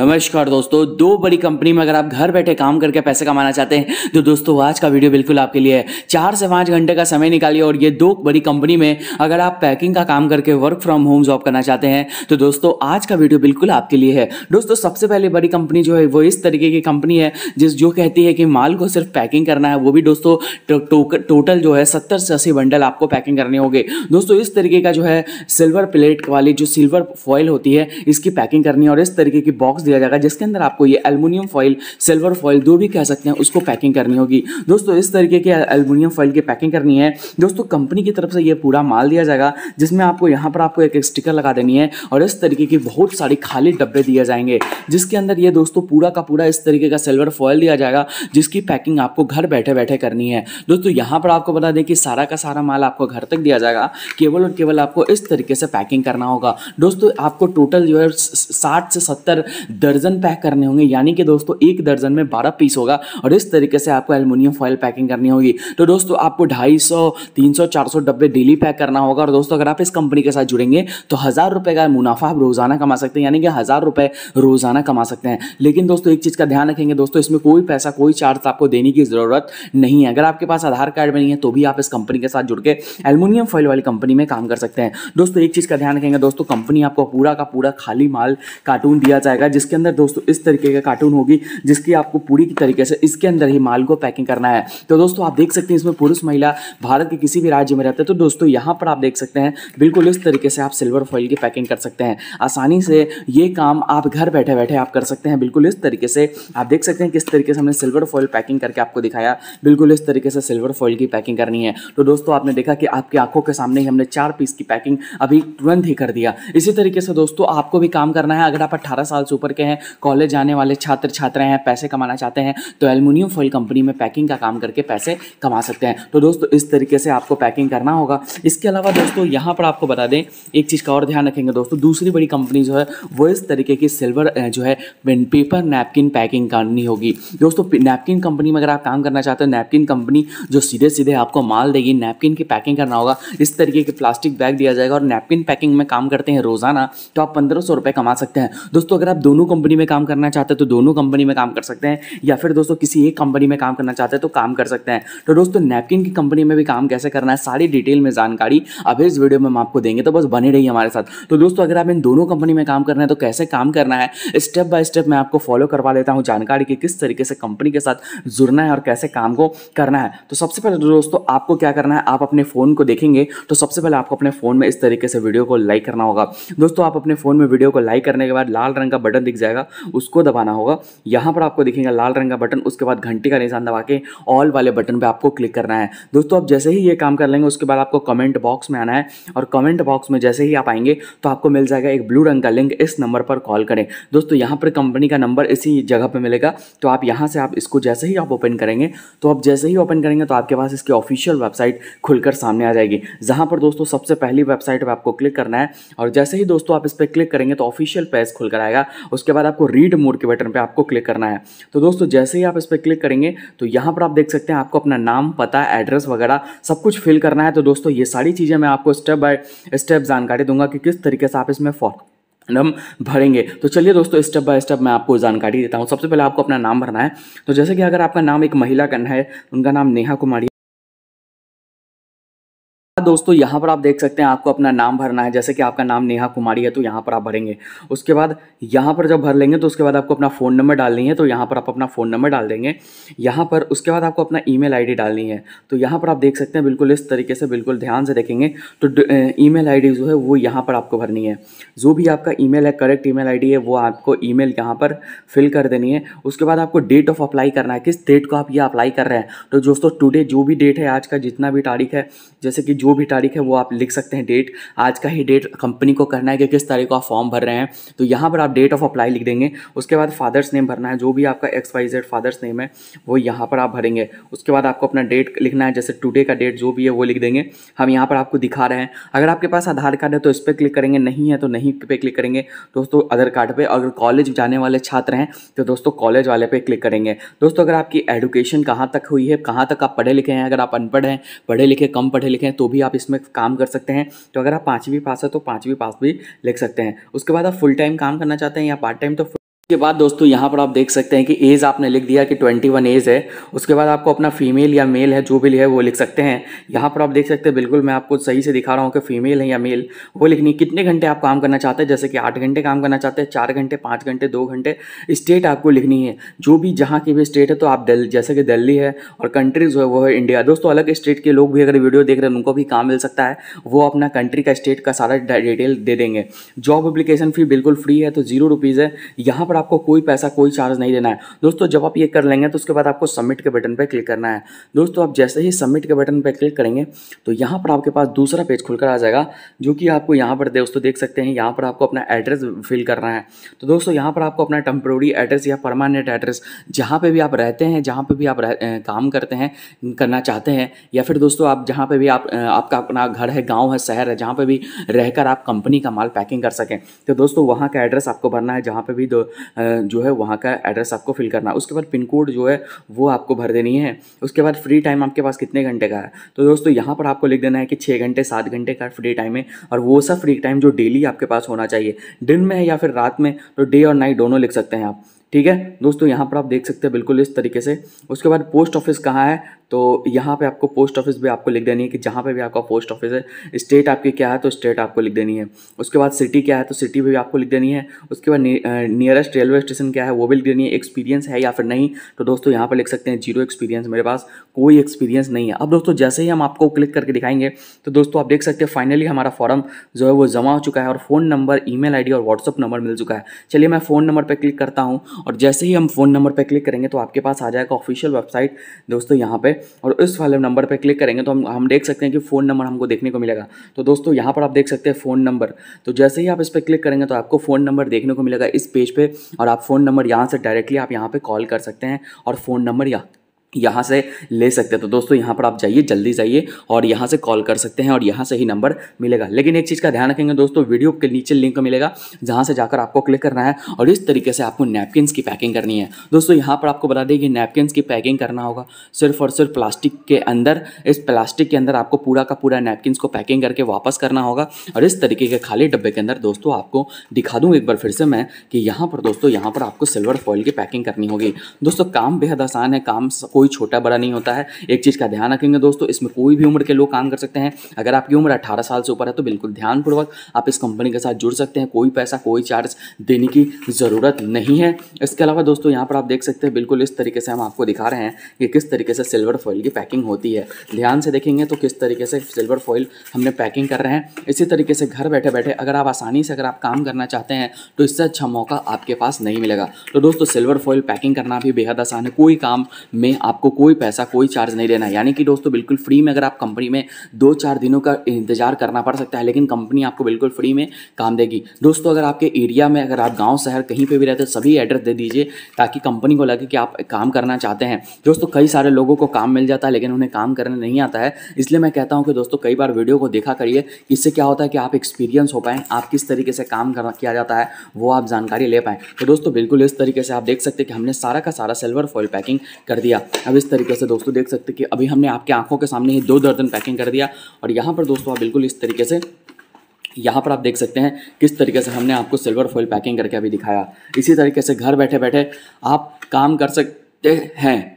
नमस्कार दोस्तों दो बड़ी कंपनी में अगर आप घर बैठे काम करके पैसे कमाना चाहते हैं तो दोस्तों आज का वीडियो बिल्कुल आपके लिए है चार से पाँच घंटे का समय निकालिए और ये दो बड़ी कंपनी में अगर आप पैकिंग का काम करके वर्क फ्रॉम होम जॉब करना चाहते हैं तो दोस्तों आज का वीडियो बिल्कुल आपके लिए है दोस्तों सबसे पहले बड़ी कंपनी जो है वो इस तरीके की कंपनी है जिस जो कहती है कि माल को सिर्फ पैकिंग करना है वो भी दोस्तों टोटल जो है सत्तर से अस्सी बंडल आपको पैकिंग करने होंगे दोस्तों इस तरीके का जो है सिल्वर प्लेट वाली जो सिल्वर फॉयल होती है इसकी पैकिंग करनी है और इस तरीके की बॉक्स दिया जाएगा जिसके अंदर आपको ये एलमिनियम फॉइल सिल्वर फॉइल दो भी कह सकते हैं उसको पैकिंग करनी होगी दोस्तों इस तरीके के एलमिनियम फॉइल की पैकिंग करनी है दोस्तों कंपनी की तरफ से ये पूरा माल दिया जाएगा जिसमें आपको यहाँ पर आपको एक स्टिकर लगा देनी है और इस तरीके की बहुत सारी खाली डब्बे दिए जाएंगे जिसके अंदर ये दोस्तों पूरा का पूरा इस तरीके का सिल्वर फॉइल दिया जाएगा जिसकी पैकिंग आपको घर बैठे बैठे करनी है दोस्तों यहाँ पर आपको बता दें कि सारा का सारा माल आपको घर तक दिया जाएगा केवल और केवल आपको इस तरीके से पैकिंग करना होगा दोस्तों आपको टोटल जो है साठ से सत्तर दर्जन पैक करने होंगे यानी कि दोस्तों एक दर्जन में बारह पीस होगा और इस तरीके से आपको एलमिनियम फॉयल पैकिंग करनी होगी तो दोस्तों आपको ढाई सौ तीन सौ चार सौ डब्बे डेली पैक करना होगा और दोस्तों अगर आप इस कंपनी के साथ जुड़ेंगे तो हज़ार रुपये का मुनाफा आप रोज़ाना कमा सकते हैं यानी कि हज़ार रुपए रोज़ाना कमा सकते हैं लेकिन दोस्तों एक चीज़ का ध्यान रखेंगे दोस्तों इसमें कोई पैसा कोई चार्ज आपको देने की ज़रूरत नहीं है अगर आपके पास आधार कार्ड नहीं है तो भी आप इस कंपनी के साथ जुड़ के एलमुनियम फॉइल वाली कंपनी में काम कर सकते हैं दोस्तों एक चीज़ का ध्यान रखेंगे दोस्तों कंपनी आपको पूरा का पूरा खाली माल कार्टून दिया जाएगा जिस जिसके अंदर दोस्तों इस तरीके का कार्टून होगी जिसकी आपको पूरी की तरीके से इसके अंदर ही माल को पैकिंग करना है तो दोस्तों आप देख सकते हैं इसमें पुरुष महिला भारत के किसी भी राज्य में रहते हैं तो दोस्तों यहाँ पर आप देख सकते हैं बिल्कुल इस तरीके से आप सिल्वर फॉइल की पैकिंग कर सकते हैं आसानी से ये काम आप घर बैठे बैठे आप कर सकते हैं बिल्कुल इस तरीके से आप देख सकते हैं किस तरीके से हमने सिल्वर फॉइल पैकिंग करके आपको दिखाया बिल्कुल इस तरीके से सिल्वर फॉइल की पैकिंग करनी है तो दोस्तों आपने देखा कि आपकी आंखों के सामने ही हमने चार पीस की पैकिंग अभी तुरंत ही कर दिया इसी तरीके से दोस्तों आपको भी काम करना है अगर आप अट्ठारह साल से ऊपर सफ़र के हैं कॉलेज जाने वाले छात्र छात्राएं हैं पैसे कमाना चाहते हैं तो एलमिनियम फॉइल कंपनी में पैकिंग का काम करके पैसे कमा सकते हैं तो दोस्तों इस तरीके से आपको पैकिंग करना होगा इसके अलावा दोस्तों यहाँ पर आपको बता दें एक चीज़ का और ध्यान रखेंगे दोस्तों दूसरी बड़ी कंपनी जो है वो इस तरीके की सिल्वर जो है पेपर नैपकिन पैकिंग करनी होगी दोस्तों नैपकिन कंपनी में अगर आप काम करना चाहते हो नैपकिन कंपनी जो सीधे सीधे आपको माल देगी नैपकिन की पैकिंग करना होगा इस तरीके के प्लास्टिक बैग दिया जाएगा और नैपकिन पैकिंग में काम करते हैं रोज़ाना तो आप पंद्रह सौ रुपये कमा सकते हैं दोस्तों अगर आप दोनों दोनों कंपनी में काम करना चाहते हैं तो दोनों कंपनी में काम कर सकते हैं या फिर दोस्तों किसी एक कंपनी में काम करना चाहते हैं तो काम कर सकते हैं तो दोस्तों नैपकिन की कंपनी में भी काम कैसे करना है सारी डिटेल में जानकारी अभी इस वीडियो में हम आपको देंगे तो बस बने रही हमारे साथ तो दोस्तों अगर आप इन दोनों कंपनी में काम करना है तो कैसे काम करना है स्टेप बाय स्टेप मैं आपको फॉलो करवा लेता हूँ जानकारी कि किस तरीके से कंपनी के साथ जुड़ना है और कैसे काम को करना है तो सबसे पहले तो दोस्तों आपको क्या करना है आप अपने फ़ोन को देखेंगे तो सबसे पहले आपको अपने फ़ोन में इस तरीके से वीडियो को लाइक करना होगा दोस्तों आप अपने फ़ोन में वीडियो को लाइक करने के बाद लाल रंग का बटन दिख जाएगा उसको दबाना होगा यहाँ पर आपको दिखेगा लाल रंग का बटन उसके बाद घंटी का निशान दबा के ऑल वाले बटन पर आपको क्लिक करना है दोस्तों आप जैसे ही ये काम कर लेंगे उसके बाद आपको कमेंट बॉक्स में आना है और कमेंट बॉक्स में जैसे ही आप आएंगे तो आपको मिल जाएगा एक ब्लू रंग का लिंक इस नंबर पर कॉल करें दोस्तों यहाँ पर कंपनी का नंबर इसी जगह पर मिलेगा तो आप यहाँ से आप इसको जैसे ही आप ओपन करेंगे तो आप जैसे ही ओपन करेंगे तो आपके पास इसकी ऑफिशियल वेबसाइट खुलकर सामने आ जाएगी जहाँ पर दोस्तों सबसे पहली वेबसाइट पर आपको क्लिक करना है और जैसे ही दोस्तों आप इस पर क्लिक करेंगे तो ऑफिशियल पेज खुलकर आएगा उसके बाद आपको रीड मोड के बटन पर आपको क्लिक करना है तो दोस्तों जैसे ही आप इस पर क्लिक करेंगे तो यहाँ पर आप देख सकते हैं आपको अपना नाम पता एड्रेस वगैरह सब कुछ फिल करना है तो दोस्तों ये सारी चीज़ें मैं आपको स्टेप बाय स्टेप जानकारी दूंगा कि किस तरीके से आप इसमें फॉर हम भरेंगे तो चलिए दोस्तों स्टेप बाय स्टेप मैं आपको जानकारी देता हूँ सबसे पहले आपको अपना नाम भरना है तो जैसे कि अगर आपका नाम एक महिला का है उनका नाम नेहा कुमारी दोस्तों यहाँ पर आप देख सकते हैं आपको अपना नाम भरना है जैसे कि आपका नाम नेहा कुमारी है तो यहाँ पर आप भरेंगे उसके बाद यहाँ पर जब भर लेंगे तो उसके बाद आपको अपना फ़ोन नंबर डालनी है तो यहाँ पर आप अपना फ़ोन नंबर डाल देंगे यहाँ पर उसके बाद आपको अपना ईमेल आईडी डालनी है तो यहाँ पर आप देख सकते हैं बिल्कुल इस तरीके से बिल्कुल ध्यान से देखेंगे तो ई मेल जो है वो यहाँ पर आपको भरनी है जो भी आपका ई है करेक्ट ई मेल है वो आपको ई मेल पर फिल कर देनी है उसके बाद आपको डेट ऑफ अप्लाई करना है किस डेट को आप ये अप्लाई कर रहे हैं तो दोस्तों टुडे जो भी डेट है आज का जितना भी तारीख है जैसे कि जो जो भी तारीख है वो आप लिख सकते हैं डेट आज का ही डेट कंपनी को करना है कि किस तारीख को आप फॉर्म भर रहे हैं तो यहाँ पर आप डेट ऑफ अप्लाई लिख देंगे उसके बाद फादर्स नेम भरना है जो भी आपका X Y Z father's name है वो यहाँ पर आप भरेंगे उसके बाद आपको अपना डेट लिखना है जैसे टूडे का डेट जो भी है वो लिख देंगे हम यहाँ पर आपको दिखा रहे हैं अगर आपके पास आधार कार्ड है तो इस पर क्लिक करेंगे नहीं है तो नहीं पे क्लिक करेंगे दोस्तों आधार कार्ड पर अगर कॉलेज जाने वाले छात्र हैं तो दोस्तों कॉलेज वाले पे क्लिक करेंगे दोस्तों अगर आपकी एडुकेशन कहाँ तक हुई है कहाँ तक आप पढ़े लिखे हैं अगर आप अनपढ़ हैं पढ़े लिखे कम पढ़े लिखे हैं तो भी भी आप इसमें काम कर सकते हैं तो अगर आप पाँचवीं पास है तो पाँचवीं पास भी लिख सकते हैं उसके बाद आप फुल टाइम काम करना चाहते हैं या पार्ट टाइम तो उसके बाद दोस्तों यहाँ पर आप देख सकते हैं कि एज आपने लिख दिया कि 21 एज है उसके बाद आपको अपना फीमेल या मेल है जो भी है वो लिख सकते हैं यहाँ पर आप देख सकते हैं बिल्कुल मैं आपको सही से दिखा रहा हूँ कि फीमेल है या मेल वो लिखनी कितने घंटे आप काम करना चाहते हैं जैसे कि आठ घंटे काम करना चाहते हैं चार घंटे पाँच घंटे दो घंटे स्टेट आपको लिखनी है जो भी जहाँ की भी स्टेट है तो आप जैसे कि दिल्ली है और कंट्रीज है वो है इंडिया दोस्तों अलग स्टेट के लोग भी अगर वीडियो देख रहे हैं उनको भी काम मिल सकता है वो अपना कंट्री का स्टेट का सारा डिटेल दे देंगे जॉब अप्लीकेशन फी बिल्कुल फ्री है तो जीरो रुपीज़ है यहाँ पर आपको कोई पैसा कोई चार्ज नहीं देना है दोस्तों जब आप ये कर लेंगे तो उसके बाद आपको सबमिट के बटन पर क्लिक करना है दोस्तों आप जैसे ही सबमिट के बटन पर क्लिक करेंगे तो यहाँ पर आपके पास दूसरा पेज खुलकर आ जाएगा जो कि आपको यहाँ पर दोस्तों देख सकते हैं यहाँ पर आपको अपना एड्रेस फिल करना है तो दोस्तों यहाँ पर आपको अपना टेम्प्रोरी एड्रेस या परमानेंट एड्रेस जहाँ पर भी आप रहते हैं जहाँ पर भी आप काम करते हैं करना चाहते हैं या फिर दोस्तों आप जहाँ पर भी आप आपका अपना घर है गाँव है शहर है जहाँ पर भी रहकर आप कंपनी का माल पैकिंग कर सकें तो दोस्तों वहाँ का एड्रेस आपको भरना है जहाँ पर भी जो है वहाँ का एड्रेस आपको फिल करना है उसके बाद पिन कोड जो है वो आपको भर देनी है उसके बाद फ्री टाइम आपके पास कितने घंटे का है तो दोस्तों यहाँ पर आपको लिख देना है कि छः घंटे सात घंटे का फ्री टाइम है और वो सब फ्री टाइम जो डेली आपके पास होना चाहिए दिन में है या फिर रात में तो डे और नाइट दोनों लिख सकते हैं आप ठीक है दोस्तों यहाँ पर आप देख सकते हैं बिल्कुल इस तरीके से उसके बाद पोस्ट ऑफिस कहाँ है तो यहाँ पे आपको पोस्ट ऑफिस भी आपको लिख देनी है कि जहाँ पे भी आपका पोस्ट ऑफिस है स्टेट आपकी क्या है तो स्टेट आपको लिख देनी है उसके बाद सिटी क्या है तो सिटी भी आपको लिख देनी है उसके बाद नियरेस्ट रेलवे स्टेशन क्या है वो भी लिख देनी है एक्सपीरियंस है या फिर नहीं तो दोस्तों यहाँ पर लिख सकते हैं जीरो एक्सपीरियंस मेरे पास कोई एक्सपीरियंस नहीं है अब दोस्तों जैसे ही हम आपको क्लिक करके दिखाएंगे तो दोस्तों आप देख सकते हैं फाइनली हमारा फॉर्म जो है वो जमा हो चुका है और फ़ोन नंबर ई मेल और व्हाट्सअप नंबर मिल चुका है चलिए मैं फ़ोन नंबर पर क्लिक करता हूँ और जैसे ही हम फ़ोन नंबर पर क्लिक करेंगे तो आपके पास आ जाएगा ऑफिशियल वेबसाइट दोस्तों यहाँ पर और इस वाले नंबर पर क्लिक करेंगे तो हम हम देख सकते हैं कि फ़ोन नंबर हमको देखने को मिलेगा तो दोस्तों यहाँ पर आप देख सकते हैं फ़ोन नंबर तो जैसे ही आप इस पर क्लिक करेंगे तो आपको फ़ोन नंबर देखने को मिलेगा इस पेज पर और आप फ़ोन नंबर यहाँ से डायरेक्टली आप यहाँ पर कॉल कर सकते हैं और फ़ोन नंबर यहाँ यहाँ से ले सकते हैं तो दोस्तों यहाँ पर आप जाइए जल्दी जाइए और यहाँ से कॉल कर सकते हैं और यहाँ से ही नंबर मिलेगा लेकिन एक चीज़ का ध्यान रखेंगे दोस्तों वीडियो के नीचे लिंक मिलेगा जहाँ से जाकर आपको क्लिक करना है और इस तरीके से आपको नैपकिनस की पैकिंग करनी है दोस्तों यहाँ पर आपको बता दें कि नैपकिनस की पैकिंग करना होगा सिर्फ और सिर्फ प्लास्टिक के अंदर इस प्लास्टिक के अंदर आपको पूरा का पूरा नैपकिनस को पैकिंग करके वापस करना होगा और इस तरीके के खाली डब्बे के अंदर दोस्तों आपको दिखा दूँ एक बार फिर से मैं कि यहाँ पर दोस्तों यहाँ पर आपको सिल्वर फॉइल की पैकिंग करनी होगी दोस्तों काम बेहद आसान है काम कोई छोटा बड़ा नहीं होता है एक चीज़ का ध्यान रखेंगे दोस्तों इसमें कोई भी उम्र के लोग काम कर सकते हैं अगर आपकी उम्र अठारह साल से ऊपर है तो बिल्कुल ध्यानपूर्वक आप इस कंपनी के साथ जुड़ सकते हैं कोई पैसा कोई चार्ज देने की ज़रूरत नहीं है इसके अलावा दोस्तों यहाँ पर आप देख सकते हैं बिल्कुल इस तरीके से हम आपको दिखा रहे हैं कि किस तरीके से सिल्वर फॉइल की पैकिंग होती है ध्यान से देखेंगे तो किस तरीके से सिल्वर फॉइल हमने पैकिंग कर रहे हैं इसी तरीके से घर बैठे बैठे अगर आप आसानी से अगर आप काम करना चाहते हैं तो इससे अच्छा मौका आपके पास नहीं मिलेगा तो दोस्तों सिल्वर फॉइल पैकिंग करना भी बेहद आसान है कोई काम में आप आपको कोई पैसा कोई चार्ज नहीं देना है यानी कि दोस्तों बिल्कुल फ्री में अगर आप कंपनी में दो चार दिनों का इंतजार करना पड़ सकता है लेकिन कंपनी आपको बिल्कुल फ्री में काम देगी दोस्तों अगर आपके एरिया में अगर आप गाँव शहर कहीं पर भी रहते हो सभी एड्रेस दे दीजिए ताकि कंपनी को लगे कि आप काम करना चाहते हैं दोस्तों कई सारे लोगों को काम मिल जाता है लेकिन उन्हें काम करना नहीं आता है इसलिए मैं कहता हूँ कि दोस्तों कई बार वीडियो को देखा करिए इससे क्या होता है कि आप एक्सपीरियंस हो पाएँ आप किस तरीके से काम करना किया जाता है वो आप जानकारी ले पाएँ तो दोस्तों बिल्कुल इस तरीके से आप देख सकते हैं कि हमने सारा का सारा सिल्वर फॉइल पैकिंग कर दिया अब इस तरीके से दोस्तों देख सकते कि अभी हमने आपके आंखों के सामने ही दो दर्जन पैकिंग कर दिया और यहाँ पर दोस्तों आप बिल्कुल इस तरीके से यहाँ पर आप देख सकते हैं किस तरीके से हमने आपको सिल्वर फॉइल पैकिंग करके अभी दिखाया इसी तरीके से घर बैठे बैठे आप काम कर सकते हैं